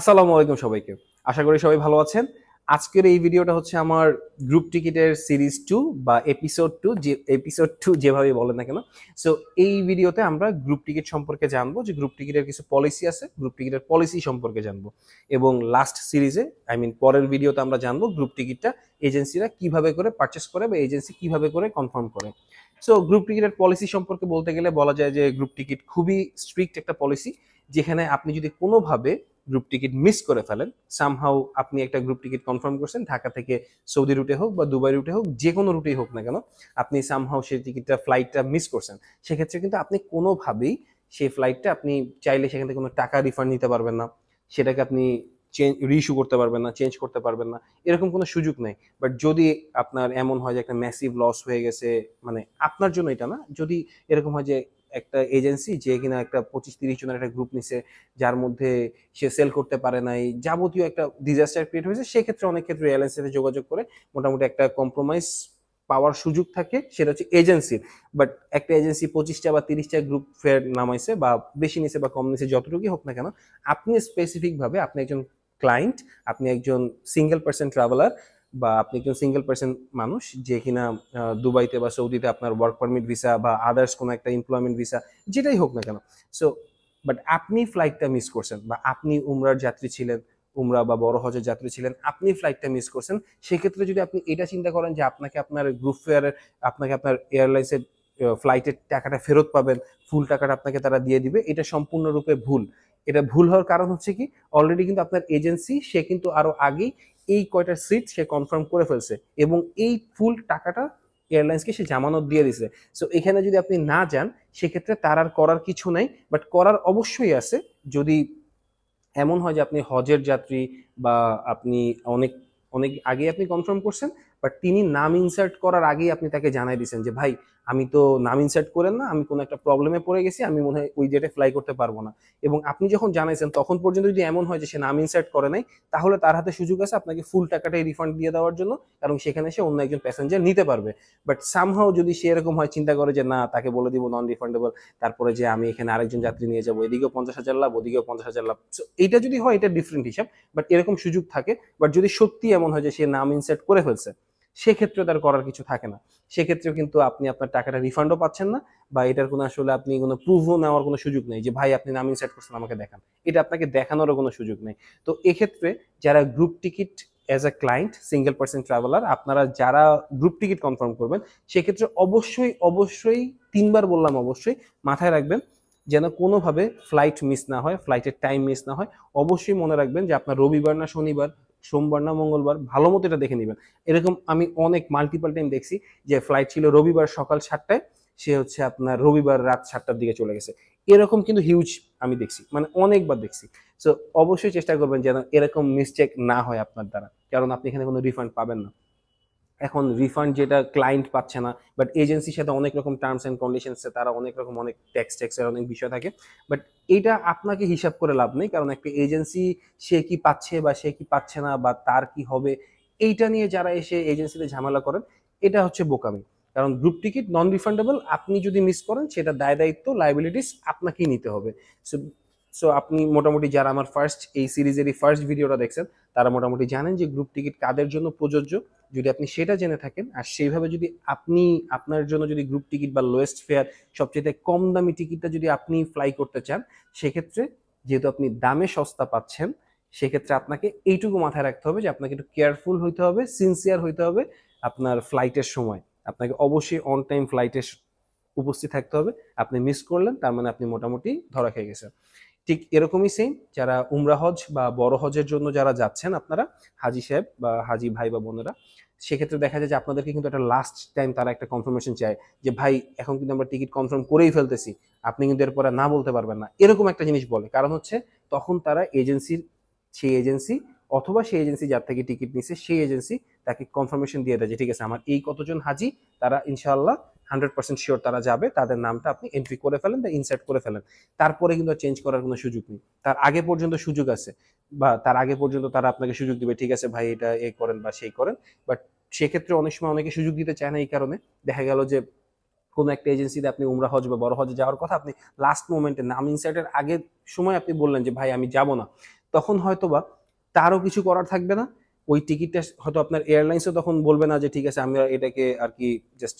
আসসালামু আলাইকুম সবাইকে আশা করি সবাই ভালো আছেন আজকের এই ভিডিওটা হচ্ছে আমার গ্রুপ টিকিটের সিরিজ টু বা এপিসোড টু যে এপিসোড টু যেভাবে বলেন না কেন সো এই ভিডিওতে আমরা গ্রুপ টিকিট সম্পর্কে জানবো যে গ্রুপ টিকিটের কিছু পলিসি আছে গ্রুপ টিকিটের পলিসি সম্পর্কে জানবো এবং লাস্ট সিরিজে আই মিন পরের ভিডিওতে আমরা জানবো গ্রুপ টিকিটটা এজেন্সিরা কিভাবে করে পারচেস করে বা এজেন্সি কিভাবে করে কনফার্ম করে সো গ্রুপ টিকিটের পলিসি সম্পর্কে বলতে গেলে বলা যায় যে গ্রুপ টিকিট খুবই স্ট্রিক্ট একটা পলিসি যেখানে আপনি যদি কোনোভাবে গ্রুপ টিকিট মিস করে ফেলেন সামহাউ আপনি একটা গ্রুপ টিকিট কনফার্ম করছেন ঢাকা থেকে সৌদি রুটে হোক বা দুবাই রুটে হোক যে কোনো রুটেই হোক না কেন আপনি সামহাউ সেই টিকিটটা ফ্লাইটটা মিস করছেন সেক্ষেত্রে কিন্তু আপনি কোনোভাবেই সেই ফ্লাইটটা আপনি চাইলে সেখান থেকে কোনো টাকা রিফান্ড নিতে পারবেন না সেটাকে আপনি চেঞ্জ রিইস্যু করতে পারবেন না চেঞ্জ করতে পারবেন না এরকম কোনো সুযোগ নেই বাট যদি আপনার এমন হয় যে একটা ম্যাসিভ লস হয়ে গেছে মানে আপনার জন্য এটা না যদি এরকম হয় যে একটা এজেন্সি যে কিনা একটা পঁচিশ তিরিশ জনের একটা গ্রুপ নিছে যার মধ্যে সে সেল করতে পারে নাই যাবতীয় একটা ডিজাস্টার ক্রিয়েট হয়েছে সেক্ষেত্রে অনেক ক্ষেত্রে এয়ারলাইন্স সাথে যোগাযোগ করে মোটামুটি একটা কম্প্রোমাইজ পাওয়ার সুযোগ থাকে সেটা হচ্ছে এজেন্সির বাট একটা এজেন্সি পঁচিশটা বা তিরিশটা গ্রুপ ফেয়ার নামাইছে বা বেশি নিছে বা কম নিছে যতটুকুই হোক না কেন আপনি স্পেসিফিকভাবে আপনি একজন ক্লায়েন্ট আপনি একজন সিঙ্গেল পার্সন ট্রাভেলার বা আপনি একজন সিঙ্গেল পার্সন মানুষ যে কিনা দুবাইতে বা সৌদিতে আপনার ওয়ার্ক পারমিট ভিসা বা আদার্স কোনো একটা এমপ্লয়মেন্ট ভিসা যেটাই হোক না কেন সো বাট আপনি ফ্লাইটটা মিস করছেন বা আপনি উমরার যাত্রী ছিলেন উমরা বা বড় হজের যাত্রী ছিলেন আপনি ফ্লাইটটা মিস করছেন সেক্ষেত্রে যদি আপনি এটা চিন্তা করেন যে আপনাকে আপনার গ্রুপ ফেয়ারের আপনাকে আপনার এয়ারলাইন্সের ফ্লাইটের টাকাটা ফেরত পাবেন ফুল টাকাটা আপনাকে তারা দিয়ে দিবে এটা সম্পূর্ণরূপে ভুল এটা ভুল হওয়ার কারণ হচ্ছে কি অলরেডি কিন্তু আপনার এজেন্সি সে কিন্তু আরো আগেই এই কয়টা সিট সে কনফার্ম করে ফেলছে এবং এই ফুল টাকাটা এয়ারলাইন্সকে সে জামানত দিয়ে দিছে সো এখানে যদি আপনি না যান সেক্ষেত্রে তার আর করার কিছু নাই বাট করার অবশ্যই আছে যদি এমন হয় যে আপনি হজের যাত্রী বা আপনি অনেক অনেক আগে আপনি কনফার্ম করছেন বাট তিনি নাম ইনসার্ট করার আগেই আপনি তাকে জানাই দিয়েছেন যে ভাই আমি তো নাম ইনসার্ট করেন না আমি কোনো একটা প্রবলেমে পড়ে গেছি আমি মনে হয় ওই ডেটে ফ্লাই করতে পারবো না এবং আপনি যখন জানাইছেন তখন পর্যন্ত যদি এমন হয় যে সে নাম ইনসার্ট করে নাই তাহলে তার হাতে সুযোগ আছে আপনাকে ফুল টাকাটাই রিফান্ড দিয়ে দেওয়ার জন্য কারণ সেখানে সে অন্য একজন প্যাসেঞ্জার নিতে পারবে বাট সামহাও যদি সে এরকম হয় চিন্তা করে যে না তাকে বলে দিব নন রিফান্ডেবল তারপরে যে আমি এখানে আরেকজন যাত্রী নিয়ে যাবো এদিকেও পঞ্চাশ হাজার লাভ ওদিকেও পঞ্চাশ হাজার লাভ এইটা যদি হয় এটা ডিফারেন্ট হিসাব বাট এরকম সুযোগ থাকে বাট যদি সত্যি এমন হয় যে সে নাম ইনসার্ট করে ফেলছে সেক্ষেত্রেও তার করার কিছু থাকে না সেক্ষেত্রেও কিন্তু আপনি আপনার টাকাটা রিফান্ডও পাচ্ছেন না বা এটার কোনো আসলে আপনি কোনো প্রুভও নেওয়ার কোনো সুযোগ নেই যে ভাই আপনি নাম ইনসাইট করছেন আমাকে দেখান এটা আপনাকে দেখানোরও কোনো সুযোগ নেই তো এক্ষেত্রে যারা group ticket as a client single person traveller আপনারা যারা গ্রুপ টিকিট কনফার্ম করবেন সেক্ষেত্রে অবশ্যই অবশ্যই তিনবার বললাম অবশ্যই মাথায় রাখবেন যেন কোনোভাবে ফ্লাইট মিস না হয় ফ্লাইটের টাইম মিস না হয় অবশ্যই মনে রাখবেন যে আপনার রবিবার না শনিবার সোমবার না মঙ্গলবার ভালো মতো এটা দেখে নেবেন এরকম আমি অনেক মাল্টিপাল টাইম দেখছি যে ফ্লাইট ছিল রবিবার সকাল সাতটায় সে হচ্ছে আপনার রবিবার রাত সাতটার দিকে চলে গেছে এরকম কিন্তু হিউজ আমি দেখছি মানে অনেকবার দেখছি সো অবশ্যই চেষ্টা করবেন যেন এরকম মিস্টেক না হয় আপনার দ্বারা কারণ আপনি এখানে কোনো রিফান্ড পাবেন না এখন রিফান্ড যেটা ক্লায়েন্ট পাচ্ছে না বাট এজেন্সির সাথে অনেক রকম টার্মস অ্যান্ড কন্ডিশনসে তারা অনেক রকম অনেক ট্যাক্স ট্যাক্সের অনেক বিষয় থাকে বাট এটা আপনাকে হিসাব করে লাভ নেই কারণ একটা এজেন্সি সে কি পাচ্ছে বা সে কি পাচ্ছে না বা তার কি হবে এইটা নিয়ে যারা এসে এজেন্সিতে ঝামেলা করেন এটা হচ্ছে বোকামি কারণ গ্রুপ টিকিট নন রিফান্ডেবল আপনি যদি মিস করেন সেটা দায় দায়িত্ব লাইবিলিটিস আপনাকেই নিতে হবে সো সো আপনি মোটামুটি যারা আমার ফার্স্ট এই সিরিজেরই ফার্স্ট ভিডিওটা দেখছেন তারা মোটামুটি জানেন যে গ্রুপ টিকিট কাদের জন্য প্রযোজ্য যদি আপনি সেটা জেনে থাকেন আর সেইভাবে যদি আপনি আপনার জন্য যদি গ্রুপ টিকিট বা লোয়েস্ট ফেয়ার সবচেয়ে কম দামি টিকিটটা যদি আপনি ফ্লাই করতে চান সেক্ষেত্রে যেহেতু আপনি দামে সস্তা পাচ্ছেন সেক্ষেত্রে আপনাকে এইটুকু মাথায় রাখতে হবে যে আপনাকে একটু কেয়ারফুল হইতে হবে সিনসিয়ার হইতে হবে আপনার ফ্লাইটের সময় আপনাকে অবশ্যই অন টাইম ফ্লাইটে উপস্থিত থাকতে হবে আপনি মিস করলেন তার মানে আপনি মোটামুটি ধরা খেয়ে গেছেন ঠিক এরকমই সেম যারা উমরা হজ বা বড় হজের জন্য যারা যাচ্ছেন আপনারা হাজি সাহেব বা হাজি ভাই বা বোনেরা সেক্ষেত্রে দেখা যায় যে আপনাদেরকে কিন্তু একটা লাস্ট টাইম তারা একটা কনফার্মেশন চায় যে ভাই এখন কিন্তু আমরা টিকিট কনফার্ম করেই ফেলতেছি আপনি কিন্তু এরপরে না বলতে পারবেন না এরকম একটা জিনিস বলে কারণ হচ্ছে তখন তারা এজেন্সির সেই এজেন্সি অথবা সেই এজেন্সি যার থেকে টিকিট নিছে সেই এজেন্সি তাকে কনফার্মেশন দিয়ে দেয় যে ঠিক আছে আমার এই কতজন হাজি তারা ইনশাল্লাহ হান্ড্রেড পার্সেন্ট শিওর তারা যাবে তাদের নামটা আপনি এন্ট্রি করে ফেলেন বা ইনসার্ট করে ফেলেন তারপরে কিন্তু চেঞ্জ করার কোনো সুযোগ নেই তার আগে পর্যন্ত সুযোগ আছে বা তার আগে পর্যন্ত তারা আপনাকে সুযোগ দিবে ঠিক আছে ভাই এটা এ করেন বা সেই করেন বাট সেক্ষেত্রে অনেক সময় অনেকে সুযোগ দিতে চায় না এই কারণে দেখা গেল যে কোনো একটা এজেন্সিতে আপনি উমরা হজ বা বড় হজে যাওয়ার কথা আপনি লাস্ট মোমেন্টে নাম ইনসার্টের আগের সময় আপনি বললেন যে ভাই আমি যাব না তখন হয়তো বা তারও কিছু করার থাকবে না ওই টিকিটটা হয়তো আপনার এয়ারলাইন্সও তখন বলবে না যে ঠিক আছে আমরা এটাকে আর কি জাস্ট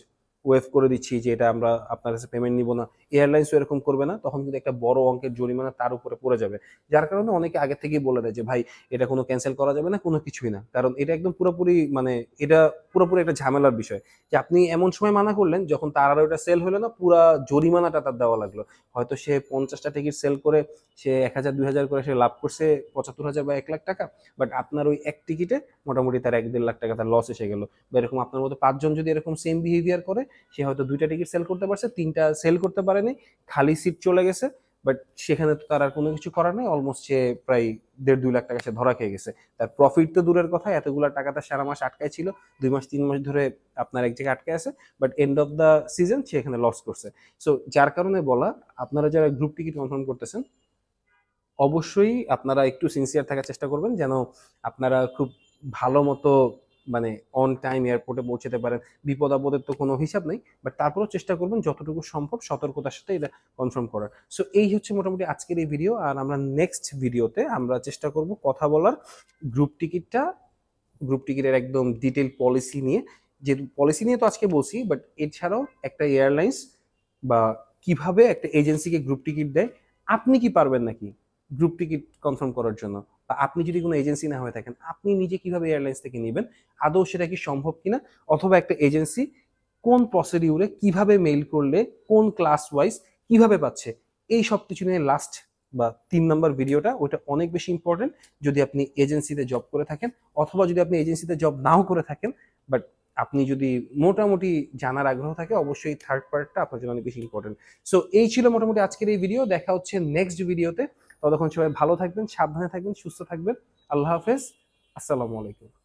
ওয়েভ করে দিচ্ছি যে এটা আমরা আপনার কাছে পেমেন্ট নিব না এয়ারলাইন্সও এরকম করবে না তখন কিন্তু একটা বড় অঙ্কের জরিমানা তার উপরে পড়ে যাবে যার কারণে অনেকে আগে থেকেই বলে দেয় যে ভাই এটা কোনো ক্যান্সেল করা যাবে না কোনো কিছুই না কারণ এটা একদম পুরোপুরি মানে এটা পুরোপুরি একটা ঝামেলার বিষয় যে আপনি এমন সময় মানা করলেন যখন তার আরও এটা সেল হলো না পুরা জরিমানাটা তার দেওয়া লাগলো হয়তো সে পঞ্চাশটা টিকিট সেল করে সে এক হাজার দুই হাজার করে সে লাভ করছে পঁচাত্তর হাজার বা এক লাখ টাকা বাট আপনার ওই এক টিকিটে মোটামুটি তার এক দেড় লাখ টাকা তার লস এসে গেল বা এরকম আপনার মতো পাঁচজন যদি এরকম সেম বিহেভিয়ার করে সে হয়তো দুইটা টিকিট সেল করতে পারছে তিনটা সেল করতে পারেনি খালি সিট চলে গেছে বাট সেখানে তো তার আর কোনো কিছু করার নেই অলমোস্ট সে প্রায় দেড় দুই লাখ টাকা সে ধরা খেয়ে গেছে তার প্রফিট তো দূরের কথা এতগুলো টাকা তার সারা মাস আটকায় ছিল দুই মাস তিন মাস ধরে আপনার এক জায়গায় আটকে আছে but end of the season সে এখানে লস করছে সো যার কারণে বলা আপনারা যারা গ্রুপ টিকিট কনফার্ম করতেছেন অবশ্যই আপনারা একটু সিনসিয়ার থাকার চেষ্টা করবেন যেন আপনারা খুব ভালো মতো মানে অন টাইম এয়ারপোর্টে পৌঁছাতে পারেন বিপদ আপদের তো কোনো হিসাব নেই বাট তারপরেও চেষ্টা করবেন যতটুকু সম্ভব সতর্কতার সাথে এটা কনফার্ম করার সো এই হচ্ছে মোটামুটি আজকের এই ভিডিও আর আমরা নেক্সট ভিডিওতে আমরা চেষ্টা করব কথা বলার গ্রুপ টিকিটটা গ্রুপ টিকিটের একদম ডিটেল পলিসি নিয়ে যে পলিসি নিয়ে তো আজকে বলছি বাট এছাড়াও একটা এয়ারলাইন্স বা কিভাবে একটা এজেন্সিকে গ্রুপ টিকিট দেয় আপনি কি পারবেন নাকি গ্রুপ টিকিট কনফার্ম করার জন্য বা আপনি যদি কোনো এজেন্সি না হয়ে থাকেন আপনি নিজে কিভাবে এয়ারলাইন্স থেকে নেবেন আদৌ সেটা কি সম্ভব কিনা অথবা একটা এজেন্সি কোন প্রসিডিউরে কিভাবে মেইল করলে কোন ক্লাস ওয়াইজ কিভাবে পাচ্ছে এই সব কিছু নিয়ে লাস্ট বা তিন নম্বর ভিডিওটা ওটা অনেক বেশি ইম্পর্টেন্ট যদি আপনি এজেন্সিতে জব করে থাকেন অথবা যদি আপনি এজেন্সিতে জব নাও করে থাকেন বাট আপনি যদি মোটামুটি জানার আগ্রহ থাকে অবশ্যই থার্ড পার্টটা আপনার জন্য অনেক বেশি ইম্পর্টেন্ট সো এই ছিল মোটামুটি আজকের এই ভিডিও দেখা হচ্ছে নেক্সট ভিডিওতে ততক্ষণ সবাই ভালো থাকবেন সাবধানে থাকবেন সুস্থ থাকবেন আল্লাহ হাফেজ আসসালামু আলাইকুম